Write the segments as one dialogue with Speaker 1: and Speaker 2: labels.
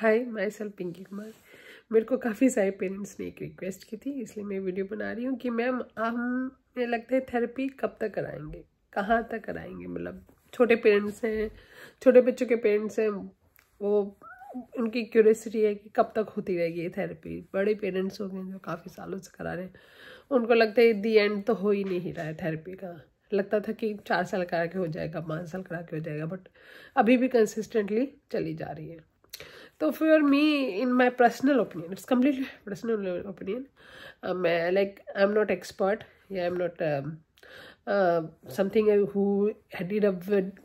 Speaker 1: हाय myself Pinky Kumar मेरे को काफ़ी सारे पेरेंट्स ने एक रिक्वेस्ट की थी इसलिए मैं वीडियो बना रही हूँ कि मैम हम मुझे लगता है थेरेपी कब तक कराएंगे कहाँ तक कराएंगे मतलब छोटे पेरेंट्स हैं छोटे बच्चों के पेरेंट्स हैं वो उनकी क्यूरियसिटी है कि कब तक होती रहेगी ये थेरेपी बड़े पेरेंट्स हो गए जो काफ़ी सालों से करा रहे हैं उनको लगता है दी एंड तो हो ही नहीं रहा है थेरेपी का लगता था कि चार साल करा के हो जाएगा पाँच साल करा के हो जाएगा बट अभी भी कंसिस्टेंटली चली जा रही है तो for me in my personal opinion it's completely personal opinion मैं like I am not expert या I am not something who did a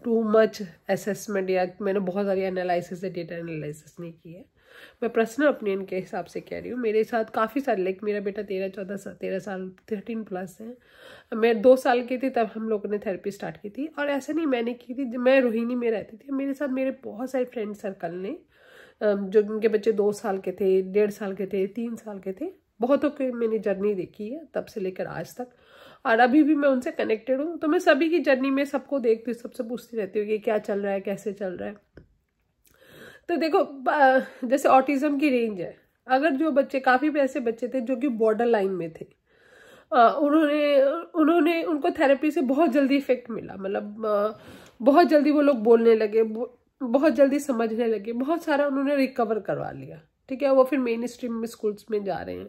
Speaker 1: too much assessment या मैंने बहुत सारी एनालिसिस डेटा एनालिसिस नहीं की है मैं पर्सनल ओपिनियन के हिसाब से कह रही हूँ मेरे साथ काफ़ी सारे लाइक मेरा बेटा तेरह चौदह सा, तेरह साल थर्टीन प्लस है मैं दो साल की थी तब हम लोगों ने थेरेपी स्टार्ट की थी और ऐसा नहीं मैंने की थी मैं रोहिणी में रहती थी मेरे साथ मेरे बहुत सारे फ्रेंड सर्कल ने जो उनके बच्चे दो साल के थे डेढ़ साल के थे तीन साल के थे बहुतों की मैंने जर्नी देखी है तब से लेकर आज तक और अभी भी मैं उनसे कनेक्टेड हूँ तो मैं सभी की जर्नी में सबको देखती हूँ सबसे पूछती रहती हूँ कि क्या चल रहा है कैसे चल रहा है तो देखो जैसे ऑटिज़म की रेंज है अगर जो बच्चे काफ़ी ऐसे बच्चे थे जो कि बॉर्डर लाइन में थे उन्होंने उन्होंने उनको थेरेपी से बहुत जल्दी इफेक्ट मिला मतलब बहुत जल्दी वो लोग बोलने लगे बहुत जल्दी समझने लगे बहुत सारा उन्होंने रिकवर करवा लिया ठीक है वो फिर मेन स्ट्रीम में स्कूल्स में जा रहे हैं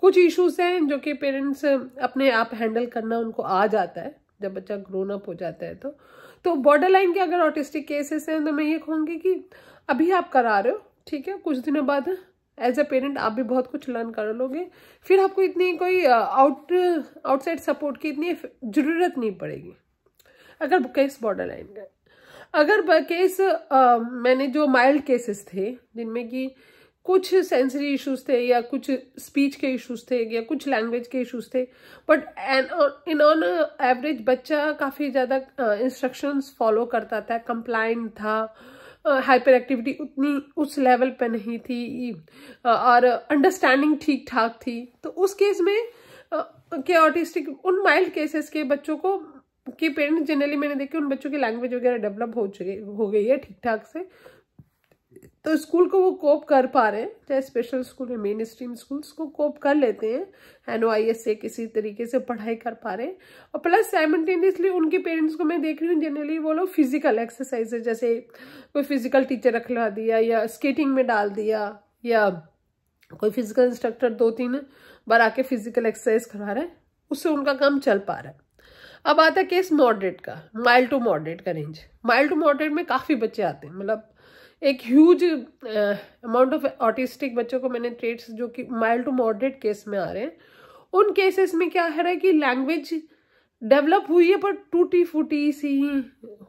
Speaker 1: कुछ इश्यूज हैं जो कि पेरेंट्स अपने आप हैंडल करना उनको आ जाता है जब बच्चा ग्रोन अप हो जाता है तो तो बॉर्डर लाइन के अगर ऑटिस्टिक केसेस हैं तो मैं ये कहूँगी कि अभी आप करा रहे हो ठीक है कुछ दिनों बाद एज ए पेरेंट आप भी बहुत कुछ लर्न कर लोगे फिर आपको इतनी कोई आउट आउटसाइड सपोर्ट की इतनी ज़रूरत नहीं पड़ेगी अगर केस बॉर्डर लाइन का अगर केस आ, uh, मैंने जो माइल्ड केसेस थे जिनमें कि कुछ सेंसरी इश्यूज थे या कुछ स्पीच के इश्यूज थे या कुछ लैंग्वेज के इश्यूज थे बट इन ऑन एवरेज बच्चा काफ़ी ज़्यादा इंस्ट्रक्शंस फॉलो करता था कंप्लाइंट था हाइपर एक्टिविटी उतनी उस लेवल पर नहीं थी और अंडरस्टैंडिंग ठीक ठाक थी तो उस केस में के ऑटिस्टिक उन माइल्ड केसेस के बच्चों को के पेरेंट्स जनरली मैंने देखे उन बच्चों की लैंग्वेज वगैरह डेवलप हो चुके हो गई है ठीक ठाक से तो स्कूल को वो कोप कर पा रहे हैं चाहे स्पेशल स्कूल है मेन स्ट्रीम स्कूल्स को कोप कर लेते हैं एन ओ आई एस से किसी तरीके से पढ़ाई कर पा रहे हैं और प्लस साइमल्टेनियसली उनके पेरेंट्स को मैं देख रही हूँ जनरली वो लोग फिजिकल एक्सरसाइज जैसे कोई फिजिकल टीचर रखवा दिया या स्केटिंग में डाल दिया या कोई फिजिकल इंस्ट्रक्टर दो तीन बार आके फिजिकल एक्सरसाइज करवा रहे हैं उससे उनका काम चल पा रहा है अब आता है केस मॉडरेट का माइल्ड टू मॉडरेट का रेंज माइल्ड टू मॉडरेट में काफ़ी बच्चे आते हैं मतलब एक ह्यूज अमाउंट ऑफ ऑटिस्टिक बच्चों को मैंने ट्रेड्स जो कि माइल्ड टू मॉडरेट केस में आ रहे हैं उन केसेस में क्या है रहा है कि लैंग्वेज डेवलप हुई है पर टूटी फूटी सी ही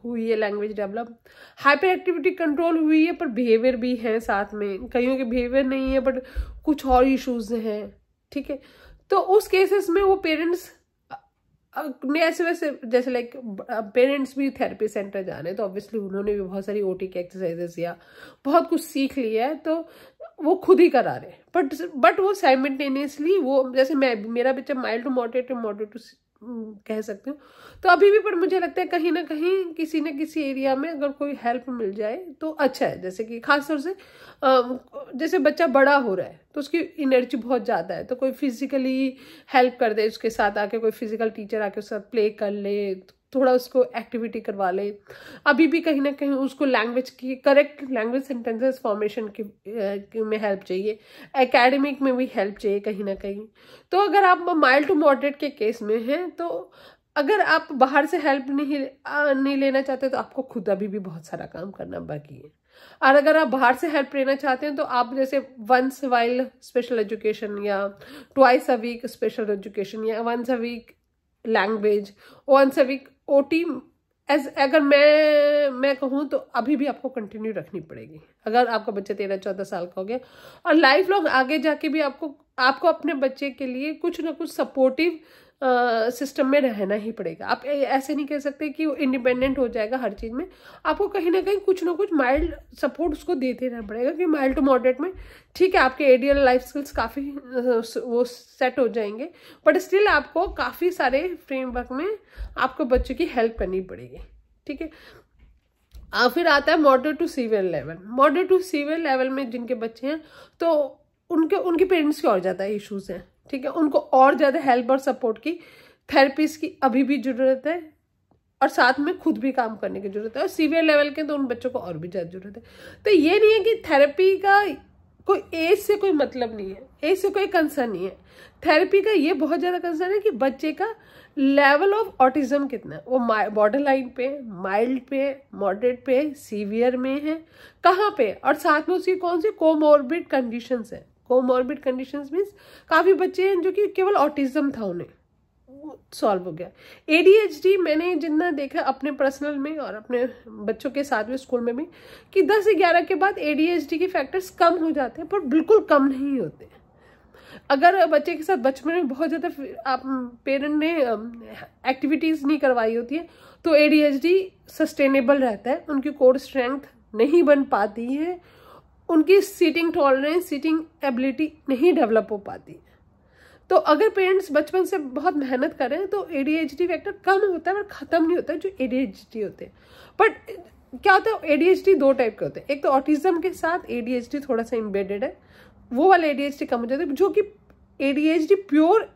Speaker 1: हुई है language develop hyperactivity control हुई है पर बिहेवियर भी है साथ में कईयों के बिहेवियर नहीं है बट कुछ और इश्यूज हैं ठीक है तो उस केसेस में वो पेरेंट्स अब ऐसे वैसे जैसे लाइक पेरेंट्स भी थेरेपी सेंटर जा रहे हैं तो ऑब्वियसली उन्होंने भी बहुत सारी ओटी के एक्सरसाइजेस या बहुत कुछ सीख लिया है तो वो खुद ही करा रहे हैं बट बट वो साइमटेनियसली वो जैसे मैं मेरा बच्चा mild to moderate to moderate to hmm, कह सकती हूँ तो अभी भी पर मुझे लगता है कहीं ना कहीं किसी न किसी एरिया में अगर कोई हेल्प मिल जाए तो अच्छा है जैसे कि खासतौर से जैसे बच्चा बड़ा हो रहा है तो उसकी एनर्जी बहुत ज़्यादा है तो कोई फिजिकली हेल्प कर दे उसके साथ आके कोई फिजिकल टीचर आके उसके साथ प्ले कर ले थोड़ा उसको एक्टिविटी करवा लें अभी भी कहीं ना कहीं उसको लैंग्वेज की करेक्ट लैंग्वेज सेंटेंसेस फॉर्मेशन की, की में हेल्प चाहिए एकेडमिक में भी हेल्प चाहिए कहीं ना कहीं तो अगर आप माइल्ड टू मॉडरेट के केस में हैं तो अगर आप बाहर से हेल्प नहीं नहीं लेना चाहते तो आपको खुद अभी भी बहुत सारा काम करना बाकी है और अगर आप बाहर से हेल्प लेना चाहते हैं तो आप जैसे वंस वाइल स्पेशल एजुकेशन या twice a week special education या once a week language once a week OT as अगर मैं मैं कहूँ तो अभी भी आपको कंटिन्यू रखनी पड़ेगी अगर आपका बच्चा तेरह चौदह साल का हो गया और लाइफ लॉन्ग आगे जाके भी आपको आपको अपने बच्चे के लिए कुछ ना कुछ सपोर्टिव सिस्टम में रहना ही पड़ेगा आप ऐसे नहीं कह सकते कि वो इंडिपेंडेंट हो जाएगा हर चीज़ में आपको कहीं ना कहीं कुछ ना कुछ माइल्ड सपोर्ट उसको देते रहना पड़ेगा क्योंकि माइल्ड टू मॉडरेट में ठीक है आपके एडियल लाइफ स्किल्स काफ़ी वो सेट हो जाएंगे बट स्टिल आपको काफ़ी सारे फ्रेमवर्क में आपको बच्चों की हेल्प करनी पड़ेगी ठीक है आ, फिर आता है moderate to severe level moderate to severe level में जिनके बच्चे हैं तो उनके उनके पेरेंट्स के और ज़्यादा इश्यूज़ हैं ठीक है उनको और ज़्यादा हेल्प और सपोर्ट की थेरेपीज की अभी भी ज़रूरत है और साथ में खुद भी काम करने की ज़रूरत है और सीवियर लेवल के तो उन बच्चों को और भी ज़्यादा ज़रूरत है तो ये नहीं है कि थेरेपी का कोई एज से कोई मतलब नहीं है एज से कोई कंसर्न नहीं है थेरेपी का ये बहुत ज़्यादा कंसर्न है कि बच्चे का लेवल ऑफ ऑटिज़म कितना है वो बॉर्डर लाइन पे माइल्ड पे मॉडरेट पे सीवियर में है कहाँ पे और साथ में उसकी कौन सी कोमोरबिड कंडीशंस है कोमॉर्बिड कंडीशन मीन्स काफ़ी बच्चे हैं जो कि केवल ऑटिज्म था उन्हें सॉल्व हो गया एडीएचडी मैंने जितना देखा अपने पर्सनल में और अपने बच्चों के साथ में स्कूल में भी कि 10 से 11 के बाद एडीएचडी के फैक्टर्स कम हो जाते हैं पर बिल्कुल कम नहीं होते अगर बच्चे के साथ बचपन में बहुत ज़्यादा आप पेरेंट ने एक्टिविटीज़ नहीं करवाई होती है तो एडीएचडी सस्टेनेबल रहता है उनकी कोर स्ट्रेंथ नहीं बन पाती है उनकी सीटिंग टॉलरेंस सीटिंग एबिलिटी नहीं डेवलप हो पाती तो अगर पेरेंट्स बचपन से बहुत मेहनत करें तो एडीएचडी फैक्टर कम होता है और ख़त्म नहीं होता जो एडीएचडी होते हैं बट क्या होता है एडीएचडी दो टाइप के होते हैं एक तो ऑटिज्म के साथ एडीएचडी थोड़ा सा इम्बेडेड है वो वाला एडीएचडी कम हो जाता है जो कि एडीएचडी प्योर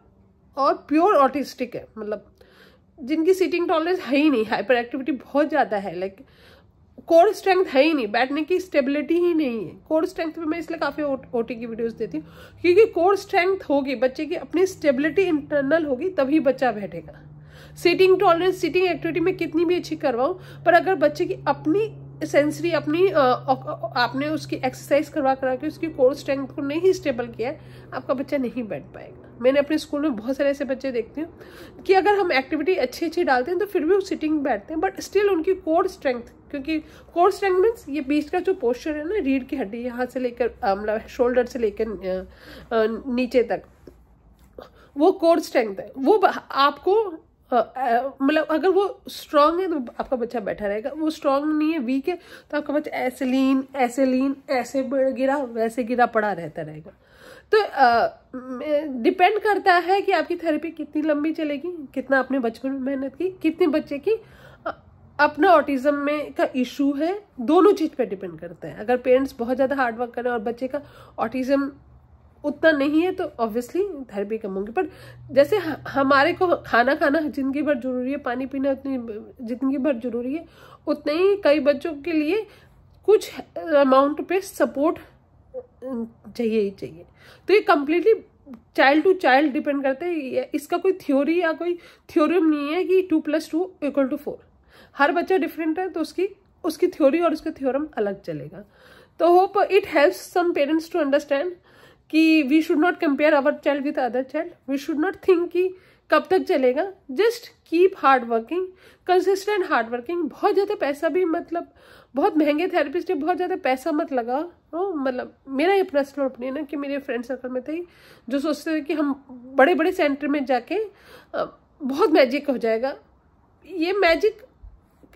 Speaker 1: और प्योर ऑटिस्टिक है मतलब जिनकी सीटिंग टॉलरेंस है ही नहीं हाइपर एक्टिविटी बहुत ज़्यादा है लाइक like, कोर स्ट्रेंथ है ही नहीं बैठने की स्टेबिलिटी ही नहीं है कोर स्ट्रेंथ पे मैं इसलिए काफ़ी ओटी की वीडियोस देती हूँ क्योंकि कोर स्ट्रेंथ होगी बच्चे की अपनी स्टेबिलिटी इंटरनल होगी तभी बच्चा बैठेगा सीटिंग टॉलरेंस सीटिंग एक्टिविटी में कितनी भी अच्छी करवाऊँ पर अगर बच्चे की अपनी सेंसरी अपनी आ, आपने उसकी एक्सरसाइज करवा करा के उसकी कोर स्ट्रेंथ को नहीं स्टेबल किया है आपका बच्चा नहीं बैठ पाएगा मैंने अपने स्कूल में बहुत सारे ऐसे बच्चे देखती हूँ कि अगर हम एक्टिविटी अच्छी अच्छी डालते हैं तो फिर भी वो सिटिंग बैठते हैं बट स्टिल उनकी कोर स्ट्रेंथ क्योंकि कोर स्ट्रेंथ मीन्स ये बीच का जो पोस्चर है ना रीढ़ की हड्डी यहाँ से लेकर मतलब शोल्डर से लेकर नीचे तक वो कोर स्ट्रेंथ है वो आपको मतलब अगर वो स्ट्रांग है तो आपका बच्चा बैठा रहेगा वो स्ट्रांग नहीं है वीक है तो आपका बच्चा ऐसे लीन ऐसे लीन ऐसे गिरा वैसे गिरा पड़ा रहता रहेगा तो डिपेंड करता है कि आपकी थेरेपी कितनी लंबी चलेगी कितना आपने बचपन में मेहनत की कितने बच्चे की अपना ऑटिज्म में का इशू है दोनों चीज़ पे डिपेंड करता है अगर पेरेंट्स बहुत ज़्यादा हार्ड वर्क करें और बच्चे का ऑटिज्म उतना नहीं है तो ऑब्वियसली थेरेपी कम होंगी पर जैसे हमारे को खाना खाना जिंदगी भर जरूरी है पानी पीना उतनी जिंदगी भर जरूरी है उतना ही कई बच्चों के लिए कुछ अमाउंट पे सपोर्ट चाहिए ही चाहिए तो ये completely child to child depend करते हैं इसका कोई थ्योरी या कोई थ्योरम नहीं है कि two plus two equal to four हर बच्चा डिफरेंट है तो उसकी उसकी थ्योरी और उसका थ्योरम अलग चलेगा तो hope it helps some parents to understand कि we should not compare our child with other child we should not think कि कब तक चलेगा just keep hard working consistent hard working बहुत ज़्यादा पैसा भी मतलब बहुत महंगे थेरेपिस्ट है बहुत ज़्यादा पैसा मत लगा हो हाँ, मतलब मेरा ये पर्सनल ओपिनियन है कि मेरे फ्रेंड सर्कल में थे जो सोचते थे कि हम बड़े बड़े सेंटर में जाके बहुत मैजिक हो जाएगा ये मैजिक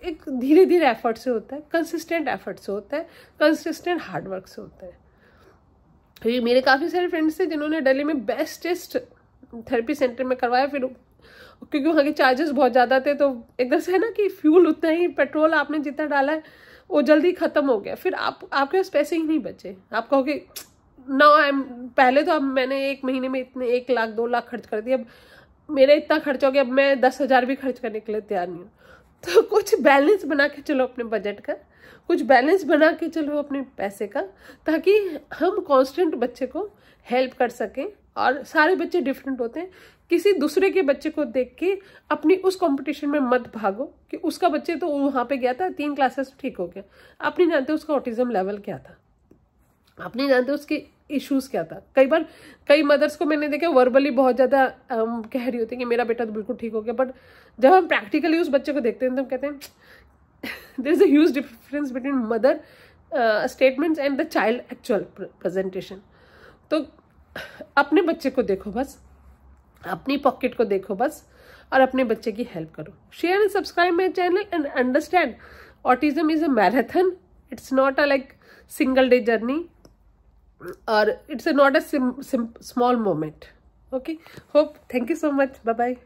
Speaker 1: एक धीरे धीरे एफर्ट से होता है कंसिस्टेंट एफर्ट से होता है कंसिस्टेंट हार्डवर्क से होता है तो ये मेरे काफ़ी सारे फ्रेंड्स थे जिन्होंने दिल्ली में बेस्टेस्ट थेरेपी सेंटर में करवाया फिर क्योंकि वहाँ के चार्जेस बहुत ज़्यादा थे तो एकदम से है ना कि फ्यूल उतना ही पेट्रोल आपने जितना डाला है वो जल्दी ख़त्म हो गया फिर आप आपके पास पैसे ही नहीं बचे आप कहोगे ना आई एम पहले तो अब मैंने एक महीने में इतने एक लाख दो लाख खर्च कर दिए अब मेरा इतना खर्च हो गया अब मैं दस हज़ार भी खर्च करने के लिए तैयार नहीं हूँ तो कुछ बैलेंस बना के चलो अपने बजट का कुछ बैलेंस बना के चलो अपने पैसे का ताकि हम कांस्टेंट बच्चे को हेल्प कर सकें और सारे बच्चे डिफरेंट होते हैं किसी दूसरे के बच्चे को देख के अपनी उस कंपटीशन में मत भागो कि उसका बच्चे तो वहाँ पे गया था तीन क्लासेस ठीक हो गया आप नहीं जानते उसका ऑटिज्म लेवल क्या था अपने जानते उसके इश्यूज क्या था कई बार कई मदर्स को मैंने देखा वर्बली बहुत ज़्यादा um, कह रही होती है कि मेरा बेटा तो बिल्कुल ठीक हो गया बट जब हम प्रैक्टिकली उस बच्चे को देखते हैं तो हम कहते हैं there is a difference between mother statements and the child actual presentation तो अपने बच्चे को देखो बस अपनी पॉकेट को देखो बस और अपने बच्चे की हेल्प करो share and subscribe my channel and understand autism is a marathon it's not a like single day journey or it's a not a sim, sim small moment okay hope thank you so much bye bye